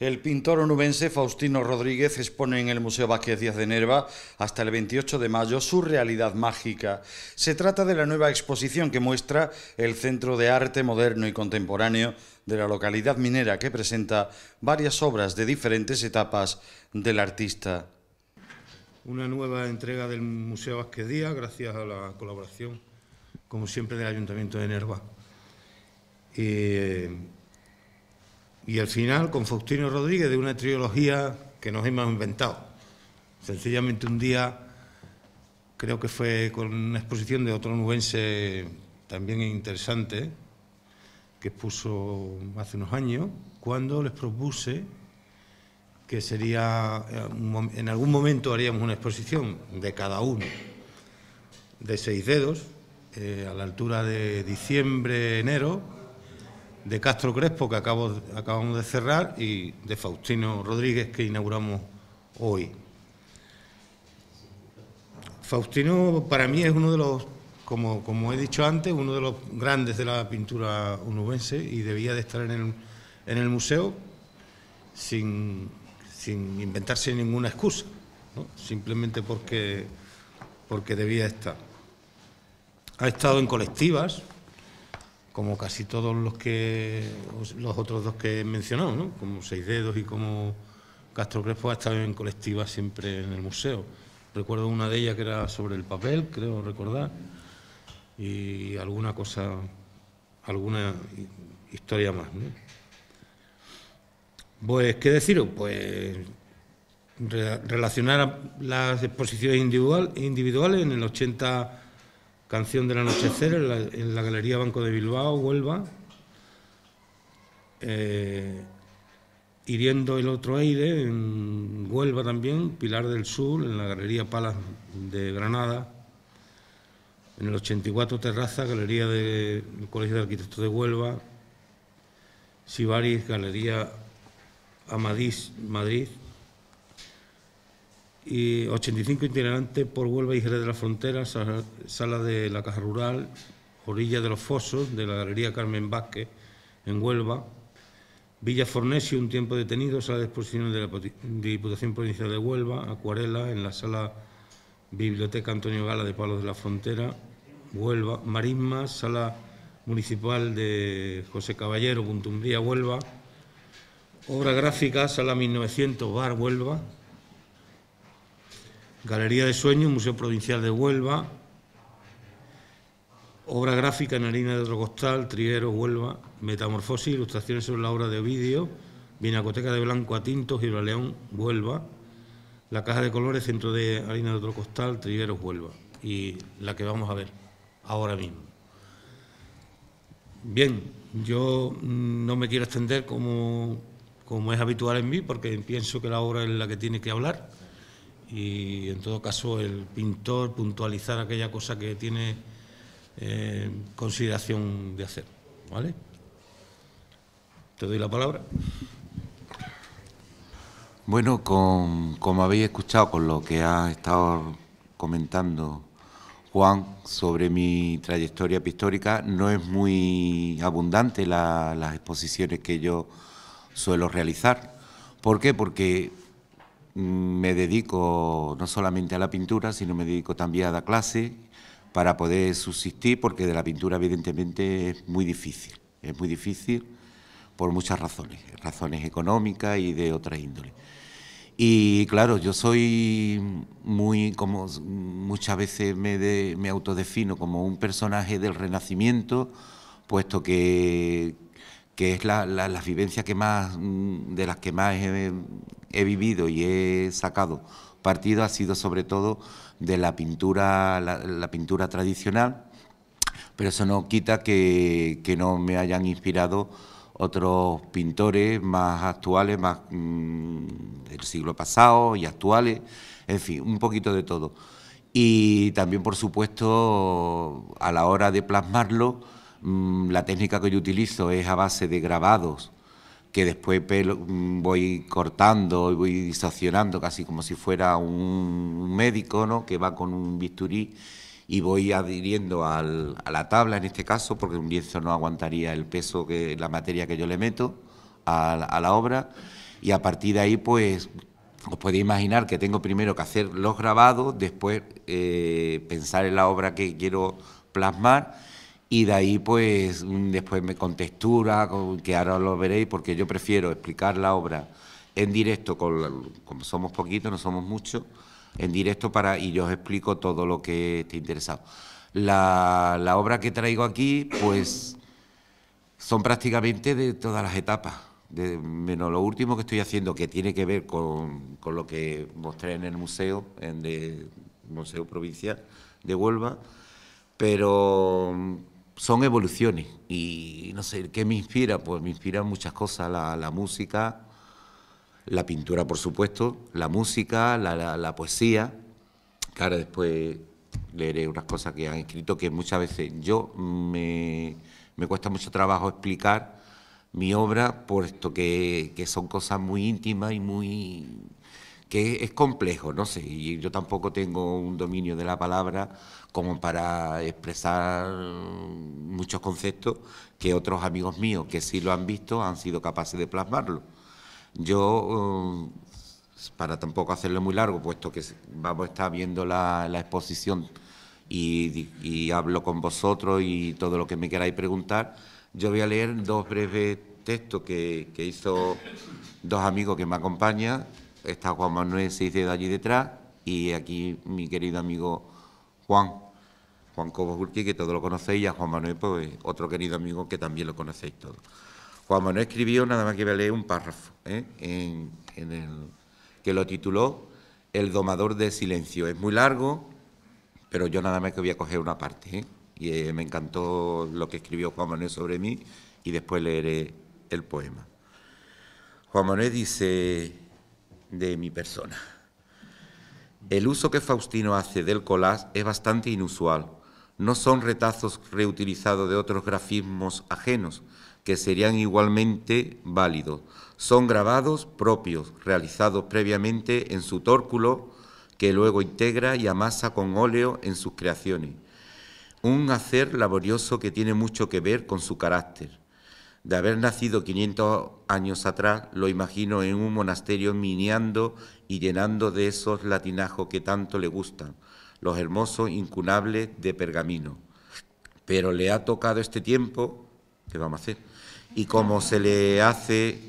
El pintor onubense Faustino Rodríguez expone en el Museo Vázquez Díaz de Nerva hasta el 28 de mayo su realidad mágica. Se trata de la nueva exposición que muestra el Centro de Arte Moderno y Contemporáneo de la localidad minera que presenta varias obras de diferentes etapas del artista. Una nueva entrega del Museo Vázquez Díaz gracias a la colaboración, como siempre, del Ayuntamiento de Nerva. Eh, y al final con Faustino Rodríguez de una trilogía que nos hemos inventado. Sencillamente un día, creo que fue con una exposición de otro nubense también interesante, que expuso hace unos años, cuando les propuse que sería, eh, en algún momento haríamos una exposición de cada uno, de seis dedos, eh, a la altura de diciembre, enero, de Castro Crespo, que acabamos de cerrar, y de Faustino Rodríguez, que inauguramos hoy. Faustino para mí es uno de los, como, he dicho antes, uno de los grandes de la pintura unubense y debía de estar en el, museo sin, sin, inventarse ninguna excusa, simplemente porque, porque debía estar. Ha estado en colectivas, como casi todos los que los otros dos que he mencionado, como Seis Dedos y como Castro Crespo, ha estado en colectiva siempre en el museo. Recuerdo una de ellas que era sobre el papel, creo recordar, y alguna cosa, alguna historia más. Pues, ¿qué deciros? Pues relacionar las exposiciones individuales en el 80 Canción del Anochecer en la, Galería Banco de Bilbao, Huelva. Eh, hiriendo el otro aire en Huelva también, Pilar del Sur, en la Galería Palas de Granada. En el 84 Terraza, Galería del Colegio de Arquitectos de Huelva. Sibaris, Galería Amadís, Madrid y 85 itinerantes por Huelva y Jerez de la Frontera, sala de la Caja Rural, Orilla de los Fosos, de la Galería Carmen Vázquez, en Huelva, Villa Fornesio, un tiempo detenido, sala de exposición de la Diputación Provincial de Huelva, Acuarela, en la sala Biblioteca Antonio Gala de Palos de la Frontera, Huelva, Marisma, sala municipal de José Caballero, Puntumbría, Huelva, Obra Gráfica, sala 1900, Bar, Huelva, Galería de Sueños, Museo Provincial de Huelva, obra gráfica en harina de costal, Triguero, Huelva, Metamorfosis, ilustraciones sobre la obra de Ovidio, Vinacoteca de Blanco a Tinto, Gibraleón, Huelva, La Caja de Colores, Centro de Harina de costal, Triguero, Huelva, y la que vamos a ver ahora mismo. Bien, yo mm, no me quiero extender como, como es habitual en mí, porque pienso que la obra es la que tiene que hablar y en todo caso el pintor puntualizar aquella cosa que tiene eh, consideración de hacer. ¿Vale? Te doy la palabra. Bueno, como habéis escuchado, con lo que ha estado comentando Juan sobre mi trayectoria pictórica, no es muy abundante las exposiciones que yo suelo realizar. ¿Por qué? Porque me dedico no solamente a la pintura, sino me dedico también a dar clase para poder subsistir, porque de la pintura evidentemente es muy difícil, es muy difícil por muchas razones, razones económicas y de otras índole Y claro, yo soy muy, como muchas veces me, de, me autodefino como un personaje del Renacimiento, puesto que, que es la, vivencia que más, mm, de las que más he, vivido y he sacado partido ha sido sobre todo de la pintura, la, pintura tradicional, pero eso no quita que, no me hayan inspirado otros pintores más actuales, más mm, del siglo pasado y actuales, en fin, un poquito de todo. Y también, por supuesto, a la hora de plasmarlo, Mm, la técnica que yo utilizo es a base de grabados que después mm, voy cortando y voy disaccionando casi como si fuera un médico ¿no? que va con un bisturí y voy adhiriendo a la tabla en este caso porque un lienzo no aguantaría el peso que la materia que yo le meto a, la obra y a partir de ahí pues os podéis imaginar que tengo primero que hacer los grabados después eh, pensar en la obra que quiero plasmar y de ahí, pues, mm, después me contextura, que ahora lo veréis, porque yo prefiero explicar la obra en directo, con, como somos poquitos, no somos muchos, en directo para y yo os explico todo lo que esté interesado. La, obra que traigo aquí, pues, son prácticamente de todas las etapas. De, menos lo último que estoy haciendo, que tiene que ver con, con lo que mostré en el museo, en el Museo Provincial de Huelva, pero son evoluciones. Y no sé, ¿qué me inspira? Pues me inspiran muchas cosas, la, música, la pintura, por supuesto, la música, la, poesía, Claro, después leeré unas cosas que han escrito que muchas veces yo me, cuesta mucho trabajo explicar mi obra, puesto que, que son cosas muy íntimas y muy que es, complejo, no sé, y yo tampoco tengo un dominio de la palabra como para expresar muchos conceptos que otros amigos míos que sí lo han visto han sido capaces de plasmarlo. Yo, eh, para tampoco hacerlo muy largo, puesto que vamos a estar viendo la, exposición y, hablo con vosotros y todo lo que me queráis preguntar, yo voy a leer dos breves textos que, que hizo dos amigos que me acompañan está Juan Manuel de allí detrás y aquí mi querido amigo Juan, Juan Cobos que todos lo conocéis, y a Juan Manuel, pues otro querido amigo que también lo conocéis todos. Juan Manuel escribió, nada más que voy a leer un párrafo, ¿eh? en, el, que lo tituló El domador de silencio. Es muy largo, pero yo nada más que voy a coger una parte. ¿eh? Y eh, me encantó lo que escribió Juan Manuel sobre mí y después leeré el poema. Juan Manuel dice, de mi persona. El uso que Faustino hace del collage es bastante inusual. No son retazos reutilizados de otros grafismos ajenos, que serían igualmente válidos. Son grabados propios, realizados previamente en su tórculo, que luego integra y amasa con óleo en sus creaciones. Un hacer laborioso que tiene mucho que ver con su carácter de haber nacido 500 años atrás, lo imagino en un monasterio miniando y llenando de esos latinajos que tanto le gustan, los hermosos incunables de pergamino. Pero le ha tocado este tiempo, ¿qué vamos a hacer? Y como se le hace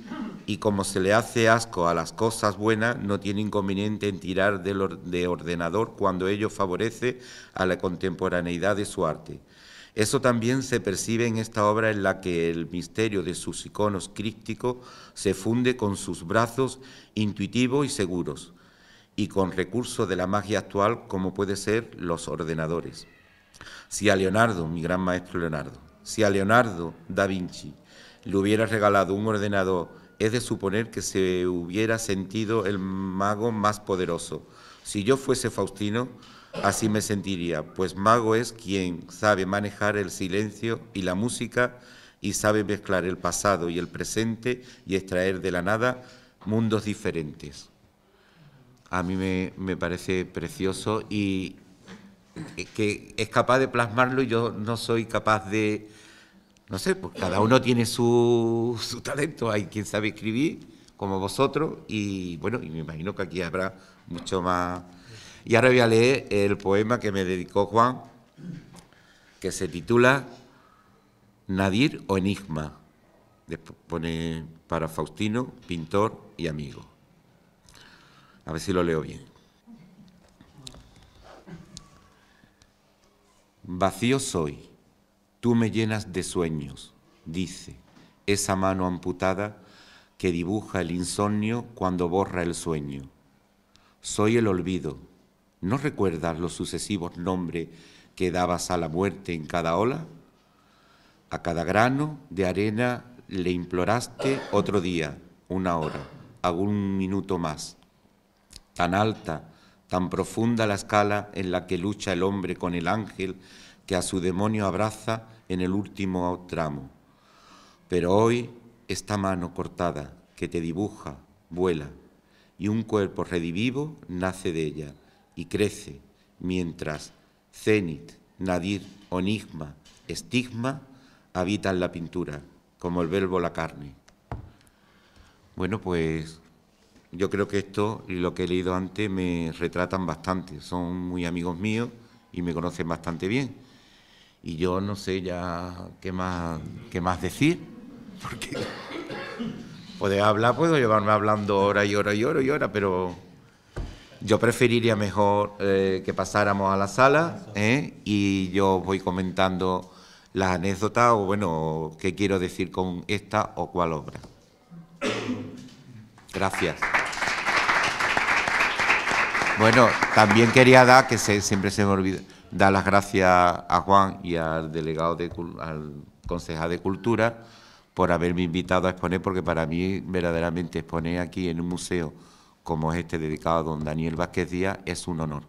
y como se le hace asco a las cosas buenas, no tiene inconveniente en tirar de ordenador cuando ello favorece a la contemporaneidad de su arte. Eso también se percibe en esta obra en la que el misterio de sus iconos críticos se funde con sus brazos intuitivos y seguros, y con recursos de la magia actual como puede ser los ordenadores. Si a Leonardo, mi gran maestro Leonardo, si a Leonardo da Vinci le hubiera regalado un ordenador, es de suponer que se hubiera sentido el mago más poderoso. Si yo fuese Faustino, Así me sentiría, pues mago es quien sabe manejar el silencio y la música y sabe mezclar el pasado y el presente y extraer de la nada mundos diferentes. A mí me, parece precioso y que es capaz de plasmarlo y yo no soy capaz de, no sé, pues cada uno tiene su, su talento, hay quien sabe escribir, como vosotros, y bueno, y me imagino que aquí habrá mucho más y ahora voy a leer el poema que me dedicó Juan, que se titula Nadir o Enigma. pone para Faustino, pintor y amigo. A ver si lo leo bien. Vacío soy, tú me llenas de sueños, dice esa mano amputada que dibuja el insomnio cuando borra el sueño. Soy el olvido, ¿No recuerdas los sucesivos nombres que dabas a la muerte en cada ola? A cada grano de arena le imploraste otro día, una hora, algún minuto más. Tan alta, tan profunda la escala en la que lucha el hombre con el ángel que a su demonio abraza en el último tramo. Pero hoy esta mano cortada que te dibuja, vuela, y un cuerpo redivivo nace de ella y crece, mientras cenit, Nadir, Onigma, Estigma habitan la pintura, como el verbo la carne. Bueno, pues yo creo que esto y lo que he leído antes me retratan bastante. Son muy amigos míos y me conocen bastante bien. Y yo no sé ya qué más, qué más decir, porque poder hablar, puedo llevarme hablando hora y hora y hora y hora, pero yo preferiría mejor eh, que pasáramos a la sala ¿eh? y yo voy comentando las anécdotas o, bueno, qué quiero decir con esta o cuál obra. Gracias. Bueno, también quería dar, que siempre se me olvida, dar las gracias a Juan y al delegado, de, al concejal de Cultura por haberme invitado a exponer, porque para mí verdaderamente exponer aquí en un museo como este dedicado a don Daniel Vázquez Díaz, es un honor.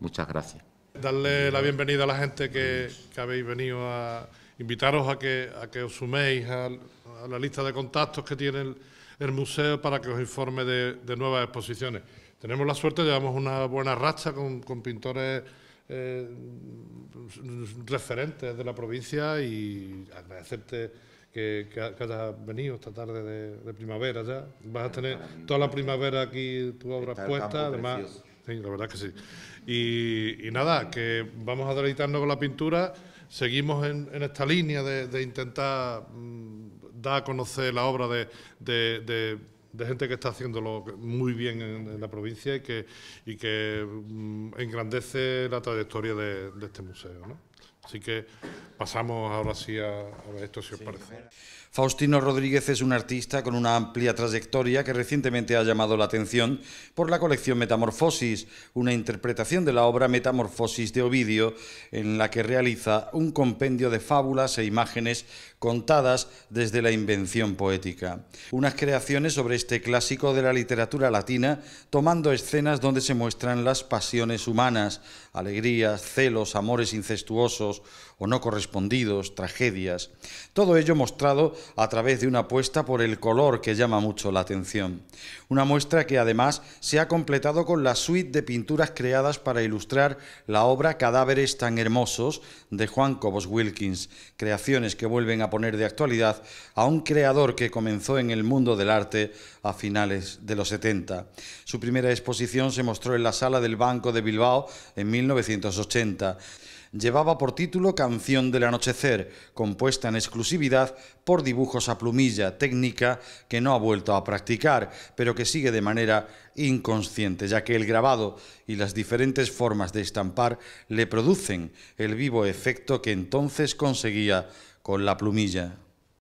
Muchas gracias. Darle la bienvenida a la gente que, habéis venido a invitaros a que, a que os suméis a, a la lista de contactos que tiene el, museo para que os informe de, nuevas exposiciones. Tenemos la suerte, llevamos una buena racha con, pintores eh, referentes de la provincia y agradecerte que, hayas venido esta tarde de, primavera ya. Vas a tener toda la primavera aquí tu obra puesta, además. Sí, la verdad que sí. Y, nada, que vamos a deleitarnos con la pintura. Seguimos en, esta línea de, intentar mm, dar a conocer la obra de, gente que está haciéndolo muy bien en, la provincia y que, mm, engrandece la trayectoria de, este museo. ¿no? Así que pasamos ahora sí a, esto, si os parece. Faustino Rodríguez es un artista con una amplia trayectoria que recientemente ha llamado la atención por la colección Metamorfosis, una interpretación de la obra Metamorfosis de Ovidio, en la que realiza un compendio de fábulas e imágenes contadas desde la invención poética. Unas creaciones sobre este clásico de la literatura latina, tomando escenas donde se muestran las pasiones humanas, alegrías, celos, amores incestuosos o no correspondidos, tragedias. Todo ello mostrado a través de una apuesta por el color que llama mucho la atención. Una muestra que además se ha completado con la suite de pinturas creadas para ilustrar la obra Cadáveres tan hermosos de Juan Cobos Wilkins, creaciones que vuelven a poner de actualidad a un creador que comenzó en el mundo del arte a finales de los 70. Su primera exposición se mostró en la sala del Banco de Bilbao en 1980 llevaba por título Canción del Anochecer, compuesta en exclusividad por dibujos a plumilla, técnica que no ha vuelto a practicar, pero que sigue de manera inconsciente, ya que el grabado y las diferentes formas de estampar le producen el vivo efecto que entonces conseguía con la plumilla.